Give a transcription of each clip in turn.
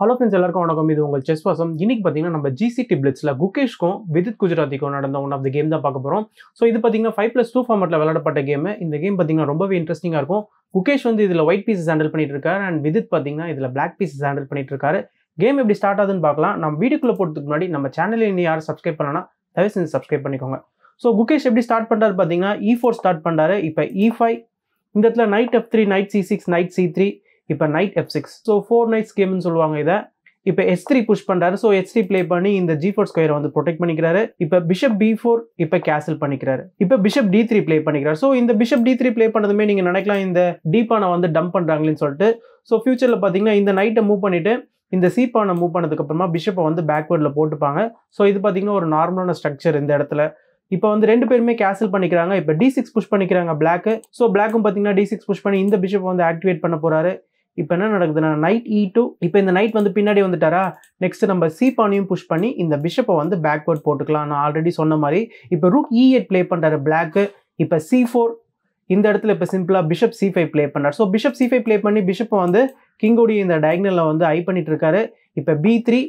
hello friends எல்லாருக்கும் வணக்கம் இது உங்கள் செஸ் வாசம் இன்னைக்கு பார்த்தீங்கன்னா நம்ம ஜிசி பிளிட்ஸில் குகேஷ்க்கும் வித் குஜராத்திக்கும் நடந்த ஒன் ஆஃப் த கேம் தான் பார்க்க போகிறோம் ஸோ இது பார்த்தீங்கன்னா ஃபைவ் ப்ளஸ் டூ ஃபார்மெட்டில் விளையாடப்பட்ட கேம் இந்த கேம் பார்த்தீங்கன்னா ரொம்பவே இன்ட்ரெஸ்டிங்காக இருக்கும் குகேஷ் வந்து இதில் ஒயிட் பீஸஸ் ஹேண்டில் பண்ணிட்டு இருக்காரு அண்ட் வித் பார்த்தீங்கன்னா இதில் பிளாக் பீஸஸ் ஹேண்டில் பண்ணிட்டு இருக்காரு கேம் எப்படி ஸ்டார்ட் ஆகுதுன்னு பார்க்கலாம் நம்ம வீடியோக்குள்ளே போகிறதுக்கு முன்னாடி நம்ம சேனலில் இன்னும் யாரும் சப்ஸ்கிரைப் பண்ணலாம் தயவு செஞ்சு சப்ஸ்கிரைப் பண்ணிக்கோங்க ஸோ குகேஷ் எப்படி ஸ்டார்ட் பண்ணுறாரு பார்த்தீங்கன்னா இ e ஃபோர் ஸ்டார்ட் பண்ணுறாரு இப்போ இ e ஃபைவ் இந்த இடத்துல knight f three knight c six knight c three இப்போ knight F six so four knights கேம்னு சொல்லுவாங்க இதை இப்போ எஸ் த்ரீ புஷ் பண்ணுறாரு ஸோ எஸ் த்ரீ ப்ளே பண்ணி இந்த ஜி ஃபோர் ஸ்கொயரை வந்து ப்ரொடெக்ட் பண்ணிக்கிறாரு இப்போ பிஷப் பி ஃபோர் இப்போ கேசல் பண்ணிக்கிறாரு இப்போ பிஷப் டி த்ரீ ப்ளே பண்ணிக்கிறார் ஸோ இந்த பிஷப் டி த்ரீ ப்ளே பண்ணதுமே நீங்கள் நினைக்கலாம் இந்த பானை வந்து டம்ப் பண்ணுறாங்களேன்னு சொல்லிட்டு ஸோ ஃபியூச்சரில் பார்த்தீங்கன்னா இந்த நைட்டை மூவ் பண்ணிவிட்டு இந்த சீப்பானை மூவ் பண்ணதுக்கப்புறமா பிஷப்பை வந்து பேக்வேர்டில் போட்டுப்பாங்க ஸோ இது பார்த்தீங்கன்னா ஒரு நார்மலான ஸ்ட்ரக்சர் இந்த இடத்துல இப்போ வந்து ரெண்டு பேருமே கேசல் பண்ணிக்கிறாங்க இப்போ டி சிக்ஸ் புஷ் பண்ணிக்கிறாங்க பிளாக்கு ஸோ பிளாக்கும் பார்த்தீங்கன்னா டி சிக்ஸ் புஷ் பண்ணி இந்த பிஷப் வந்து ஆக்டிவேட் பண்ண போகிறாரு இப்போ என்ன நடக்குதுன்னா நைட் இ டூ இப்போ இந்த நைட் வந்து பின்னாடி வந்துட்டாரா நெக்ஸ்ட் நம்ம சி பானையும் புஷ் பண்ணி இந்த பிஷப்பை வந்து பேக்வேர்ட் போட்டுக்கலாம் நான் ஆல்ரெடி சொன்ன மாதிரி இப்போ rook e e eight play பண்ணுறாரு பிளாக்கு இப்போ சி ஃபோர் இந்த இடத்துல இப்போ சிம்பிளாக பிஷப் சி ஃபைவ் ப்ளே பண்ணார் so bishop c five play பண்ணி பிஷப்பை வந்து கிங்கோடைய இந்த டயக்னலில் வந்து ஐ பண்ணிட்டு இருக்காரு இப்போ பி த்ரீ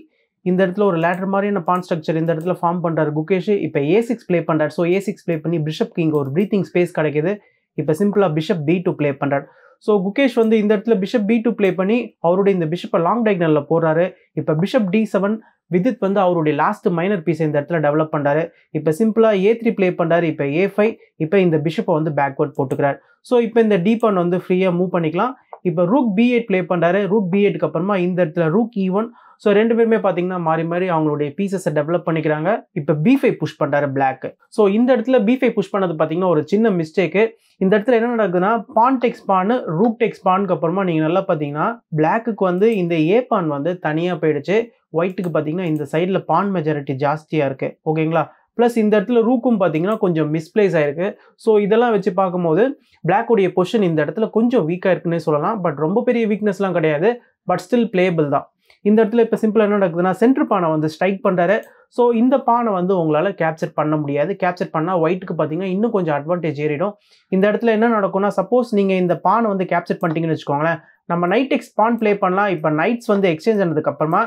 இந்த இடத்துல ஒரு லேட்டர் மாதிரியான பான் ஸ்ட்ரக்சர் இந்த இடத்துல ஃபார்ம் பண்ணுறாரு குகேஷ் இப்போ ஏ சிக்ஸ் ப்ளே பண்ணுறாரு ஸோ ஏ சிக்ஸ் ப்ளே பண்ணி பிஷப் கிங் ஒரு ப்ரீத்திங் ஸ்பேஸ் கிடைக்கிது இப்போ சிம்பிளாக பிஷப் பி டூ ப்ளே பண்ணுறாரு ஸோ குகேஷ் வந்து இந்த இடத்துல பிஷப் பி டூ ப்ளே பண்ணி அவருடைய இந்த பிஷப்பை லாங் டைக்னலில் போடுறாரு இப்போ பிஷப் டி செவன் விதித் வந்து அவருடைய லாஸ்ட் மைனர் பீஸை இந்த இடத்துல டெவலப் பண்ணுறாரு இப்போ சிம்பிளாக ஏ த்ரீ ப்ளே பண்ணுறாரு இப்போ ஏ ஃபைவ் இப்போ இந்த பிஷப்பை வந்து பேக்வேர்ட் போட்டுக்கிறார் ஸோ இப்போ இந்த டீப்பான் வந்து ஃப்ரீயாக மூவ் பண்ணிக்கலாம் இப்போ ரூக் பி எயிட் ப்ளே பண்ணுறாரு ரூக் பி எயிட்டுக்கு அப்புறமா இந்த இடத்துல ரூக் இ ஒன் ஸோ ரெண்டு பேருமே பார்த்தீங்கன்னா மாறி மாறி அவங்களுடைய பீசஸை டெவலப் பண்ணிக்கிறாங்க இப்போ பி ஃபைவ் புஷ் பண்ணுறாரு பிளாக்கு ஸோ இந்த இடத்துல பி ஃபைவ் புஷ் பண்ணது பார்த்தீங்கன்னா ஒரு சின்ன மிஸ்டேக்கு இந்த இடத்துல என்ன நடக்குதுன்னா பான் டெக்ஸ் பான் ரூக் டெக்ஸ் பானுக்கு அப்புறமா நீங்கள் நல்லா பார்த்தீங்கன்னா பிளாக்குக்கு வந்து இந்த ஏ பான் வந்து தனியாக போயிடுச்சு ஒயிட்டுக்கு பார்த்தீங்கன்னா இந்த சைடில் பான் மெஜாரிட்டி ஜாஸ்தியாக இருக்குது ஓகேங்களா ப்ளஸ் இந்த இடத்துல ரூக்கும் பார்த்தீங்கன்னா கொஞ்சம் மிஸ்பிளேஸ் ஆயிருக்கு ஸோ இதெல்லாம் வச்சு பார்க்கும்போது பிளாக்குடைய பொஷன் இந்த இடத்துல கொஞ்சம் வீக்காக இருக்குன்னு சொல்லலாம் பட் ரொம்ப பெரிய வீக்னஸ்லாம் கிடையாது பட் ஸ்டில் பிளேபிள் தான் இந்த இடத்துல இப்போ சிம்பிளாக என்ன நடக்குதுன்னா சென்ட்ரு பானை வந்து ஸ்ட்ரைக் பண்ணுறாரு ஸோ இந்த பானை வந்து உங்களால் கேப்சர் பண்ண முடியாது கேப்சர் பண்ணால் ஒயிட்டுக்கு பார்த்தீங்கன்னா இன்னும் கொஞ்சம் அட்வான்டேஜ் ஏறிடும் இந்த இடத்துல என்ன நடக்கும்னா சப்போஸ் நீங்கள் இந்த பானை வந்து கேப்சர் பண்ணிட்டீங்கன்னு வச்சுக்கோங்களேன் நம்ம நைட் எக்ஸ் பான் ப்ளே பண்ணலாம் இப்போ நைட்ஸ் வந்து எக்ஸ்சேஞ்ச் ஆனதுக்கப்புறமா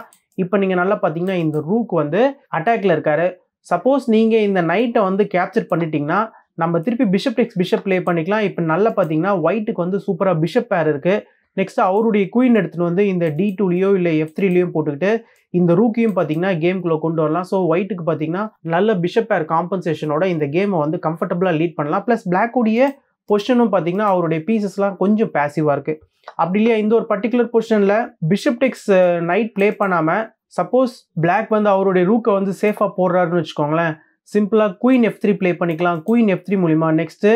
இப்போ நீங்கள் நல்லா பார்த்தீங்கன்னா இந்த ரூக் வந்து அட்டாக்ல இருக்காரு சப்போஸ் நீங்கள் இந்த நைட்டை வந்து கேப்சர் பண்ணிட்டீங்கன்னா நம்ம திருப்பி பிஷப் டெக்ஸ் பிஷப் ப்ளே பண்ணிக்கலாம் இப்போ நல்லா பார்த்தீங்கன்னா ஒயிட்டுக்கு வந்து சூப்பராக பிஷப் பேர் இருக்குது நெக்ஸ்ட் அவருடைய குயின் எடுத்துகிட்டு வந்து இந்த டி டூலேயோ இல்லை எஃப் த்ரீலேயோ போட்டுக்கிட்டு இந்த ரூக்கியும் பார்த்தீங்கன்னா கேம்குள்ளே கொண்டு வரலாம் ஸோ ஒயிட்டுக்கு பார்த்தீங்கன்னா நல்ல பிஷப் பேர் காம்பன்சேஷனோட இந்த கேமை வந்து கம்ஃபர்டபுளாக லீட் பண்ணலாம் ப்ளஸ் பிளாக்குடைய பொஷனும் பார்த்தீங்கன்னா அவருடைய பீசஸ்லாம் கொஞ்சம் பேசிவாக இருக்குது அப்படி இல்லையா இந்த ஒரு பர்டிகுலர் பொஷனில் பிஷப் டெக்ஸ் நைட் ப்ளே பண்ணாமல் சப்போஸ் பிளாக் வந்து அவருடைய ரூக்கை வந்து சேஃபாக போடுறாருன்னு வச்சுக்கோங்களேன் சிம்பிளாக குயின் எஃப் த்ரீ ப்ளே பண்ணிக்கலாம் குயின் எஃப் த்ரீ மூலிமா நெக்ஸ்ட்டு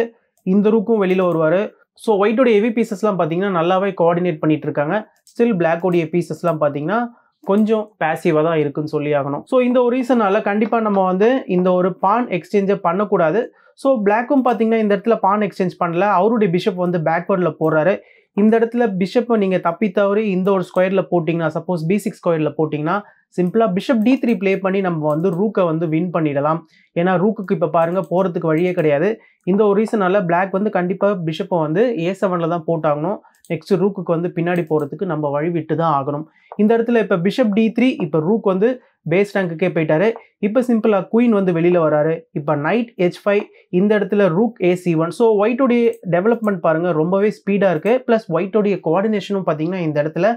இந்த ரூக்கும் வெளியில் வருவார் ஸோ ஒயிட்டோடைய ஹெவி பீசஸ்லாம் பார்த்தீங்கன்னா நல்லாவே கோஆர்டினேட் பண்ணிட்டு இருக்காங்க ஸ்டில் பிளாக்கோடைய பீசஸ்லாம் பார்த்தீங்கன்னா கொஞ்சம் பேசிவாக தான் இருக்குன்னு சொல்லி ஆகணும் ஸோ இந்த ஒரு ரீசனால் கண்டிப்பாக நம்ம வந்து இந்த ஒரு பான் எக்ஸ்சேஞ்சை பண்ணக்கூடாது ஸோ பிளாக்கும் பார்த்தீங்கன்னா இந்த இடத்துல பான் எக்ஸ்சேஞ்ச் பண்ணல அவருடைய பிஷப் வந்து பேக்வேர்டில் போடுறாரு இந்த இடத்துல பிஷப்பை நீங்கள் தப்பி தவறி இந்த ஒரு ஸ்கொயரில் போட்டிங்கன்னா சப்போஸ் பி சிக்ஸ் ஸ்கொயரில் போட்டிங்கன்னா சிம்பிளாக பிஷப் டி த்ரீ ப்ளே பண்ணி நம்ம வந்து ரூக்கை வந்து வின் பண்ணிடலாம் ஏன்னா ரூக்குக்கு இப்போ பாருங்கள் போகிறதுக்கு வழியே கிடையாது இந்த ஒரு ரீசனால் பிளாக் வந்து கண்டிப்பாக பிஷப்பை வந்து ஏ செவனில் தான் போட்டாகணும் நெக்ஸ்ட் ரூக்குக்கு வந்து பின்னாடி போகிறதுக்கு நம்ம வழி விட்டு தான் ஆகணும் இந்த இடத்துல இப்போ பிஷப் டி த்ரீ இப்போ ரூக் வந்து பேஸ் ரேங்குக்கே போயிட்டாரு இப்போ சிம்பிளாக குயின் வந்து வெளியில் வராரு இப்போ நைட் ஹெச் ஃபைவ் இந்த இடத்துல ரூக் ஏசி ஒன் ஸோ ஒயிட்டோடைய டெவலப்மெண்ட் பாருங்கள் ரொம்பவே ஸ்பீடாக இருக்குது ப்ளஸ் ஒயிட்டோடைய கோஆர்டினேஷனும் பார்த்தீங்கன்னா இந்த இடத்துல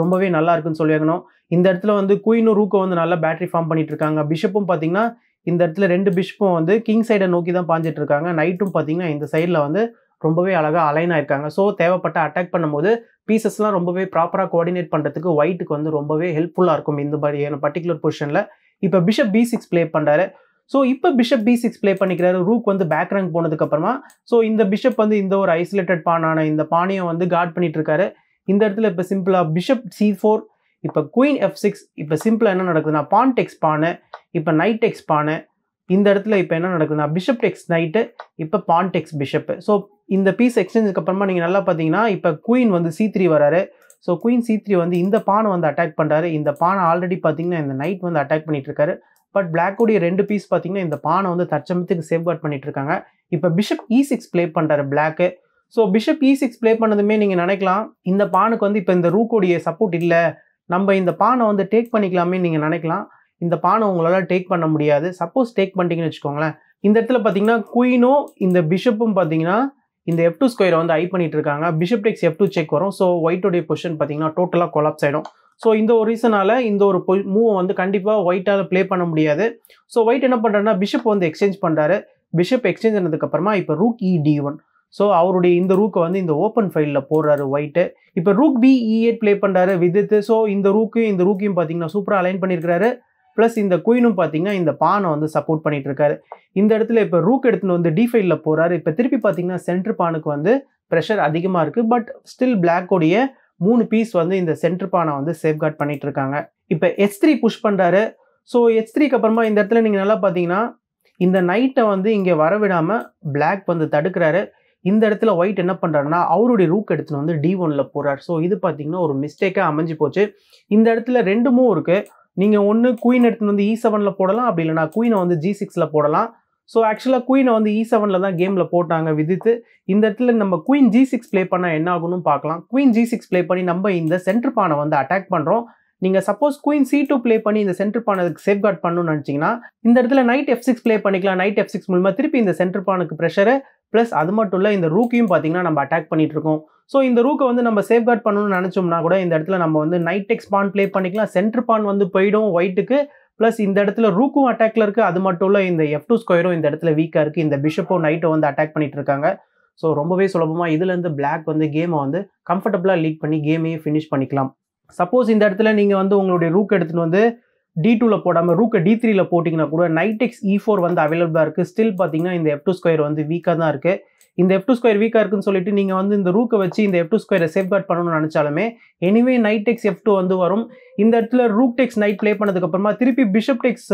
ரொம்பவே நல்லா இருக்குன்னு சொல்லியாகணும் இந்த இடத்துல வந்து குயினும் ரூக்கும் வந்து நல்லா பேட்டரி ஃபார்ம் பண்ணிட்டு இருக்காங்க பிஷப்பும் பார்த்தீங்கன்னா இந்த இடத்துல ரெண்டு பிஷப்பும் வந்து கிங் சைடை நோக்கி தான் பாஞ்சிட்டு இருக்காங்க நைட்டும் பார்த்தீங்கன்னா இந்த சைடில் வந்து ரொம்பவே அழகாக அலைன் ஆயிருக்காங்க ஸோ தேவைப்பட்ட அட்டாக் பண்ணும்போது பீசஸ்லாம் ரொம்பவே ப்ராப்பராக கோஆர்டினேட் பண்ணுறதுக்கு ஒயிட்டுக்கு வந்து ரொம்பவே ஹெல்ப்ஃபுல்லாக இருக்கும் இந்த மாதிரியான பர்டிகுலர் பொசிஷனில் இப்போ பிஷப் பி சிக்ஸ் ப்ளே பண்ணுறாரு ஸோ இப்போ பிஷப் பி சிக்ஸ் ப்ளே பண்ணிக்கிறாரு ரூக் வந்து பேக் ரேங்க் போனதுக்கப்புறமா ஸோ இந்த பிஷப் வந்து இந்த ஒரு ஐசோலேட்டட் பானான இந்த பானியை வந்து கார்ட் பண்ணிட்டு இருக்காரு இந்த இடத்துல இப்போ சிம்பிளாக பிஷப் சி ஃபோர் இப்போ குயின் எஃப் சிக்ஸ் இப்போ சிம்பிளாக என்ன நடக்குதுன்னா பான் டெக்ஸ் பானை இப்போ நைட் டெக்ஸ் பானை இந்த இடத்துல இப்போ என்ன நடக்குதுன்னா பிஷப் டெக்ஸ் நைட்டு இப்போ பான் டெக்ஸ் பிஷப்பு ஸோ இந்த பீஸ் எக்ஸ்சேஞ்சுக்கு அப்புறமா நீங்கள் நல்லா பார்த்தீங்கன்னா இப்போ குயின் வந்து சி த்ரீ வராரு ஸோ குயின் சி த்ரீ வந்து இந்த பானை வந்து அட்டாக் பண்ணுறாரு இந்த பானை ஆல்ரெடி பார்த்தீங்கன்னா இந்த நைட் வந்து அட்டாக் பண்ணிட்டு இருக்காரு பட் பிளாக்குடைய ரெண்டு பீஸ் பார்த்தீங்கன்னா இந்த பானை வந்து தற்சமயத்துக்கு சேவ் பண்ணிட்டு இருக்காங்க இப்போ பிஷப் இ சிக்ஸ் ப்ளே பண்ணுறாரு black so bishop e six play பண்ணதுமே நீங்கள் நினைக்கலாம் இந்த பானுக்கு வந்து இப்போ இந்த ரூக்கோடைய சப்போர்ட் இல்லை நம்ம இந்த பானை வந்து டேக் பண்ணிக்கலாமே நீங்கள் நினைக்கலாம் இந்த பானை உங்களால் டேக் பண்ண முடியாது சப்போஸ் டேக் பண்ணிட்டீங்கன்னு வச்சுக்கோங்களேன் இந்த இடத்துல பார்த்தீங்கன்னா குயினும் இந்த பிஷப்பும் பார்த்தீங்கன்னா இந்த எஃப் டூ ஸ்கொயரை வந்து ஐ பண்ணிட்டு இருக்காங்க bishop takes F two check வரும் ஸோ ஒயிட்டோடைய பொசிஷன் பார்த்தீங்கன்னா டோட்டலாக கொலாப்ஸ் ஆகிடும் ஸோ இந்த ஒரு ரீசனால் இந்த ஒரு பொ மூவை வந்து கண்டிப்பாக ஒயிட்டால் ப்ளே பண்ண முடியாது ஸோ ஒயிட் என்ன பண்ணுறாருன்னா பிஷப் வந்து எக்ஸ்சேஞ்ச் பண்ணுறாரு பிஷப் எக்ஸ்சேஞ்ச் பண்ணதுக்கப்புறமா இப்போ rook e d one so அவருடைய இந்த ரூக்கை வந்து இந்த ஓப்பன் ஃபைலில் போடுறாரு ஒயிட்டு இப்போ rook b e eight play பண்ணுறாரு வித்து ஸோ இந்த ரூக்கு இந்த ரூக்கையும் பார்த்தீங்கன்னா சூப்பராக அலைன் பண்ணியிருக்கிறாரு ப்ளஸ் இந்த குயினும் பார்த்தீங்கன்னா இந்த பானை வந்து சப்போர்ட் பண்ணிட்டு இருக்காரு இந்த இடத்துல இப்போ ரூக் எடுத்துன்னு வந்து டிஃபைல போகிறாரு இப்போ திருப்பி பார்த்தீங்கன்னா சென்டர் பானுக்கு வந்து ப்ரெஷர் அதிகமாக இருக்குது பட் ஸ்டில் பிளாக்கோடைய மூணு பீஸ் வந்து இந்த சென்டர் பானை வந்து சேஃப்கார்ட் பண்ணிட்டு இருக்காங்க இப்போ எச் த்ரீ புஷ் பண்ணுறாரு ஸோ எச் த்ரீக்கு அப்புறமா இந்த இடத்துல நீங்கள் நல்லா பார்த்தீங்கன்னா இந்த நைட்டை வந்து இங்கே வரவிடாமல் பிளாக் வந்து தடுக்கிறாரு இந்த இடத்துல ஒயிட் என்ன பண்ணுறாருன்னா அவருடைய ரூக் எடுத்துன்னு வந்து டி ஒனில் போகிறார் ஸோ இது பார்த்தீங்கன்னா ஒரு மிஸ்டேக்காக அமைஞ்சு போச்சு இந்த இடத்துல ரெண்டு மூவ் இருக்குது நீங்கள் ஒன்று குயின் எடுத்துகிட்டு வந்து இ e செவனில் போடலாம் அப்படி இல்லைனா குயினை வந்து ஜி சிக்ஸில் போடலாம் ஸோ ஆக்சுவலாக குயினை வந்து இ e செவனில் தான் கேமில் போட்டாங்க விதித்து இந்த இடத்துல நம்ம குயின் ஜி சிக்ஸ் ப்ளே பண்ணால் என்ன ஆகும்னு பார்க்கலாம் குயின் ஜி சிக்ஸ் ப்ளே பண்ணி நம்ம இந்த சென்டர் பானை வந்து அட்டாக் பண்ணுறோம் நீங்கள் suppose queen C two play பண்ணி இந்த சென்டர் பானைக்கு சேஃப் கார்ட் பண்ணணும்னு நினச்சிங்கன்னா இந்த இடத்துல நைட் எஃப் சிக்ஸ் ப்ளே பண்ணிக்கலாம் நைட் எஃப் சிக்ஸ் மூலமாக திருப்பி இந்த சென்டர் பானுக்கு ப்ரெஷரை ப்ளஸ் அது மட்டும் இல்லை இந்த ரூக்கையும் பார்த்தீங்கன்னா நம்ம அட்டாக் பண்ணிட்டு இருக்கோம் ஸோ இந்த ரூக்கை வந்து நம்ம சேஃப்கார்ட் பண்ணணும்னு நினச்சோம்னா கூட இந்த இடத்துல நம்ம வந்து நைட் டெக்ஸ் பான் ப்ளே பண்ணிக்கலாம் சென்டர் பான் வந்து போயிடும் ஒயிட்டுக்கு ப்ளஸ் இந்த இடத்துல ரூக்கும் அட்டாக்ல இருக்குது அது மட்டும் இல்லை இந்த எஃப் டூ ஸ்கொயரும் இந்த இடத்துல வீக்காக இருக்குது இந்த பிஷப்போ நைட்டோ வந்து அட்டாக் பண்ணிட்டு இருக்காங்க ஸோ ரொம்பவே சுலபமாக இதுலேருந்து பிளாக் வந்து கேமை வந்து கம்ஃபர்டபுளாக லீக் பண்ணி கேமையே ஃபினிஷ் பண்ணிக்கலாம் சப்போஸ் இந்த இடத்துல நீங்கள் வந்து உங்களுடைய ரூக் எடுத்துகிட்டு வந்து டி டூவில் போடாமல் ரூக்கை டி த்ரீல போட்டிங்கன்னா கூட நைட் எக்ஸ் இ ஃபோர் வந்து அவைலபிளாக இருக்குது ஸ்டில் பார்த்தீங்கன்னா இந்த எஃப் டூ ஸ்கொயர் வந்து வீக்காக தான் இருக்குது இந்த எஃப் டூ ஸ்கொயர் வீக்காக இருக்குன்னு சொல்லிட்டு நீங்கள் வந்து இந்த ரூக்கை வச்சு இந்த எஃப் டூ ஸ்கொயரை சேஃப்கார்ட் பண்ணணும்னு நினச்சாலுமே anyway knight takes F two வந்து வரும் இந்த இடத்துல ரூக் டெக்ஸ் நைட் ப்ளே பண்ணதுக்கப்புறமா திருப்பி பிஷப் டெக்ஸ்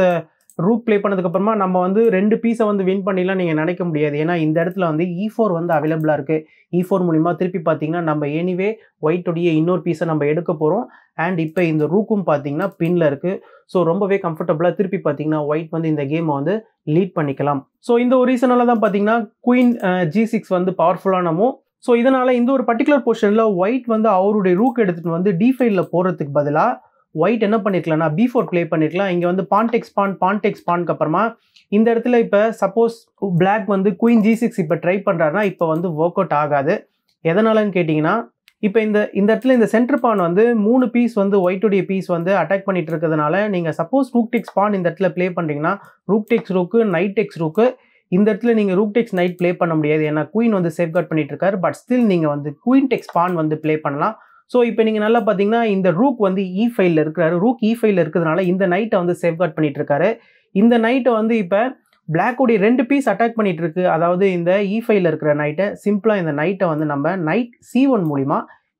ரூக் ப்ளே பண்ணதுக்கப்புறமா நம்ம வந்து ரெண்டு பீஸை வந்து வின் பண்ணிலாம் நீங்கள் நினைக்க முடியாது ஏன்னா இந்த இடத்துல வந்து இ e ஃபோர் வந்து அவைலபிளாக இருக்குது இ e ஃபோர் மூலிமா திருப்பி பார்த்தீங்கன்னா நம்ம எனிவே ஒயிட்டோடைய இன்னொரு பீஸை நம்ம எடுக்க போகிறோம் அண்ட் இப்போ இந்த ரூக்கும் பார்த்தீங்கன்னா பின்னில் இருக்குது ஸோ ரொம்பவே கம்ஃபர்டபுளாக திருப்பி பார்த்தீங்கன்னா ஒயிட் வந்து இந்த கேமை வந்து லீட் பண்ணிக்கலாம் ஸோ இந்த ஒரு ரீசனால் தான் பார்த்தீங்கன்னா குயின் ஜி சிக்ஸ் வந்து பவர்ஃபுல்லானமும் ஸோ இதனால் இந்த ஒரு பர்டிகுலர் பொசிஷனில் ஒயிட் வந்து அவருடைய ரூக் எடுத்துகிட்டு வந்து டி போகிறதுக்கு பதிலாக ஒயிட் என்ன பண்ணியிருக்கலாம்னா பி ஃபோர் ப்ளே பண்ணியிருக்கலாம் இங்கே வந்து பான்டெக்ஸ் பான் பான்டெக்ஸ் பான்க்கு அப்புறமா இந்த இடத்துல இப்போ சப்போஸ் பிளாக் வந்து குயின் ஜி சிக்ஸ் இப்போ ட்ரை பண்ணுறாருனா இப்போ வந்து ஒர்க் அவுட் ஆகாது எதனாலன்னு கேட்டிங்கன்னா இப்போ இந்த இந்த இடத்துல இந்த சென்டர் பான் வந்து மூணு பீஸ் வந்து ஒயிட்டுடைய பீஸ் வந்து அட்டாக் பண்ணிட்டு இருக்கிறதுனால நீங்கள் சப்போஸ் ரூக் டெக்ஸ் பான் இந்த இடத்துல ப்ளே பண்ணுறீங்கன்னா rook takes rook knight takes rook இந்த இடத்துல நீங்கள் ரூக் டெக்ஸ் நைட் ப்ளே பண்ண முடியாது ஏன்னா குயின் வந்து சேஃப்கார்ட் பண்ணிட்டு இருக்காரு பட் ஸ்டில் நீங்கள் வந்து குயின் டெக்ஸ் பான் வந்து ப்ளே பண்ணலாம் ஸோ இப்போ நீங்கள் நல்லா பார்த்தீங்கன்னா இந்த ரூக் வந்து இ ஃபைலில் இருக்கிறாரு ரூக் இ ஃபைலில் இருக்கிறதுனால இந்த நைட்டை வந்து சேஃப்கார்ட் பண்ணிட்டு இருக்காரு இந்த நைட்டை வந்து இப்போ பிளாக்குடைய ரெண்டு பீஸ் அட்டாக் பண்ணிட்டு இருக்கு அதாவது இந்த இ ஃபைலில் இருக்கிற நைட்டை சிம்பிளாக இந்த நைட்டை வந்து நம்ம நைட் சி ஒன் மூலிமா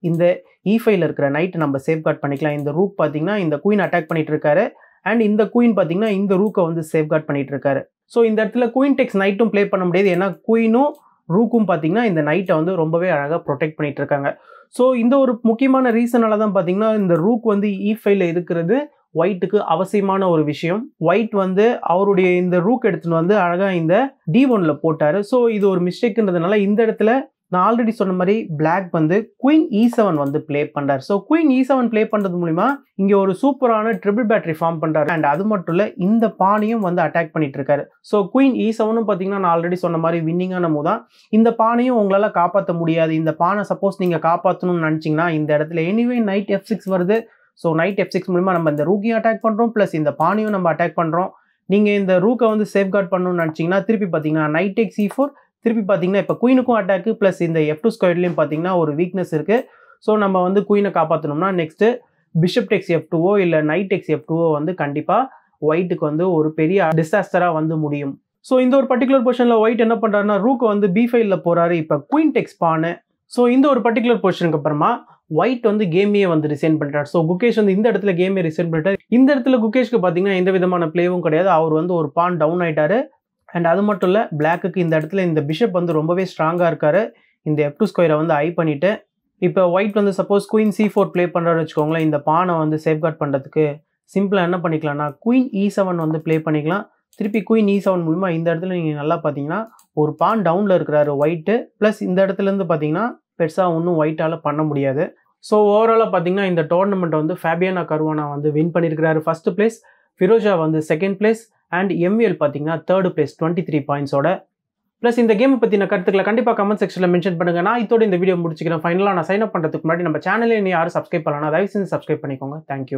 இந்த இ ஃபைலில் இருக்கிற நைட்டை நம்ம சேஃப்கார்ட் பண்ணிக்கலாம் இந்த ரூக் பார்த்தீங்கன்னா இந்த குயின் அட்டாக் பண்ணிட்டு இருக்காரு அண்ட் இந்த குயின் பார்த்தீங்கன்னா இந்த ரூக்கை வந்து சேஃப்கார்ட் பண்ணிட்டு இருக்காரு ஸோ இந்த இடத்துல குயின் டெக்ஸ் நைட்டும் ப்ளே பண்ண முடியாது ஏன்னா குயினும் ரூக்கும் பார்த்தீங்கன்னா இந்த நைட்டை வந்து ரொம்பவே அழகாக ப்ரொடெக்ட் பண்ணிட்டு இருக்காங்க ஸோ இந்த ஒரு முக்கியமான ரீசனால தான் பார்த்தீங்கன்னா இந்த ரூக் வந்து ஈஃபைல e இருக்கிறது ஒயிட்டுக்கு அவசியமான ஒரு விஷயம் ஒயிட் வந்து அவருடைய இந்த ரூக் எடுத்துன்னு வந்து அழகாக இந்த டி ஒனில் போட்டார் ஸோ இது ஒரு மிஸ்டேக்குன்றதுனால இந்த இடத்துல நான் ஆல்ரெடி சொன்ன மாதிரி பிளாக் வந்து குயின் இ செவன் வந்து பிளே பண்ணுறார் so queen E e seven play பண்ணுறது மூலிமா இங்கே ஒரு சூப்பரான ட்ரிபிள் பேட்டரி ஃபார்ம் பண்ணுறாரு அண்ட் அது மட்டும் இல்லை இந்த பாணியும் வந்து அட்டாக் பண்ணிட்டு இருக்காரு ஸோ குயின் இ e செவனும் பார்த்தீங்கன்னா நான் ஆல்ரெடி சொன்ன மாதிரி வின்னிங்கான மூ தான் இந்த பானையும் உங்களால் காப்பாற்ற முடியாது இந்த பானை சப்போஸ் நீங்கள் காப்பாற்றணும்னு நினச்சிங்கன்னா இந்த இடத்துல எனிவே நைட் எஃப் சிக்ஸ் வருது ஸோ நைட் எஃப் சிக்ஸ் மூலிமா நம்ம இந்த ரூக்கையும் அட்டாக் பண்ணுறோம் ப்ளஸ் இந்த பானையும் நம்ம அட்டாக் பண்ணுறோம் நீங்கள் இந்த ரூக்கை வந்து சேஃப்கார்ட் பண்ணணும்னு நினச்சிங்கன்னா திருப்பி பார்த்தீங்கன்னா knight X E e four திருப்பி பார்த்தீங்கன்னா இப்போ குயினுக்கும் அட்டாக்கு ப்ளஸ் இந்த எஃப் டூ ஸ்கொயர்ட்லையும் பார்த்தீங்கன்னா ஒரு வீக்னஸ் இருக்குது ஸோ நம்ம வந்து குயினை காப்பாற்றணும்னா நெக்ஸ்ட்டு பிஷப் டெக்ஸ் எஃப் டூவோ இல்லை நைட் டெக்ஸ் எஃப் டூவோ வந்து கண்டிப்பாக ஒயிட்டுக்கு வந்து ஒரு பெரிய டிசாஸ்டராக வந்து முடியும் ஸோ இந்த ஒரு பர்டிகுலர் பொசிஷனில் ஒயிட் என்ன பண்ணுறாருன்னா ரூக்கு வந்து பி ஃபைவ்ல போகிறாரு இப்போ குயின் டெக்ஸ் பானு ஸோ இந்த ஒரு பர்டிகுலர் பொசிஷனுக்கு அப்புறமா ஒயிட் வந்து கேமையே வந்து ரிசைன் பண்ணிட்டார் ஸோ குகேஷ் வந்து இந்த இடத்துல கேமே ரிசைன் பண்ணிட்டார் இந்த இடத்துல குகேஷ்க்கு பார்த்தீங்கன்னா எந்த விதமான பிளேவும் கிடையாது அவர் வந்து ஒரு பான் டவுன் ஆயிட்டாரு அண்ட் அது மட்டும் இல்லை பிளாக்குக்கு இந்த இடத்துல இந்த பிஷப் வந்து ரொம்பவே ஸ்ட்ராங்காக இருக்கார் இந்த எஃப் டூ ஸ்கொயரை வந்து ஐ பண்ணிவிட்டு இப்போ ஒயிட் வந்து suppose queen C four play பண்ணுறாரு வச்சுக்கோங்களேன் இந்த பானை வந்து சேஃப்கார்ட் பண்ணுறதுக்கு சிம்பிளாக என்ன பண்ணிக்கலாம்னா குயின் இ செவன் வந்து ப்ளே பண்ணிக்கலாம் திருப்பி குயின் இ செவன் மூலிமா இந்த இடத்துல நீங்கள் நல்லா பார்த்தீங்கன்னா ஒரு பான் டவுனில் இருக்கிறாரு ஒயிட்டு ப்ளஸ் இந்த இடத்துலேருந்து பார்த்தீங்கன்னா பெருசாக ஒன்றும் ஒயிட்டால் பண்ண முடியாது ஸோ ஓவராலாக பார்த்தீங்கன்னா இந்த டோர்னமெண்ட்டை வந்து ஃபேபியானா கருவானா வந்து வின் பண்ணியிருக்கிறாரு ஃபஸ்ட்டு ப்ளேஸ் ஃபிரோஜா வந்து second place and ML e பார்த்தீங்கன்னா தேர்ட் பிளேஸ் டுவெண்ட்டி த்ரீ பாயிண்ட்ஸோட ப்ளஸ் இந்த கேம் பற்றின கருத்துக்களை கண்டிப்பாக கமெண்ட் செக்ஷனில் மென்ஷன் பண்ணுங்கள் நான் இதோட இந்த வீடியோ முடிச்சுக்கிறேன் ஃபைனலாக நான் சைன் அப் பண்ணுறதுக்கு முன்னாடி நம்ம சேனலே நீ யாரும் சப்ஸ்கிரைப் பண்ணலாம் தயவு செஞ்சு சப்ஸ்கிரைப் பண்ணிக்கோங்க தேங்க்யூ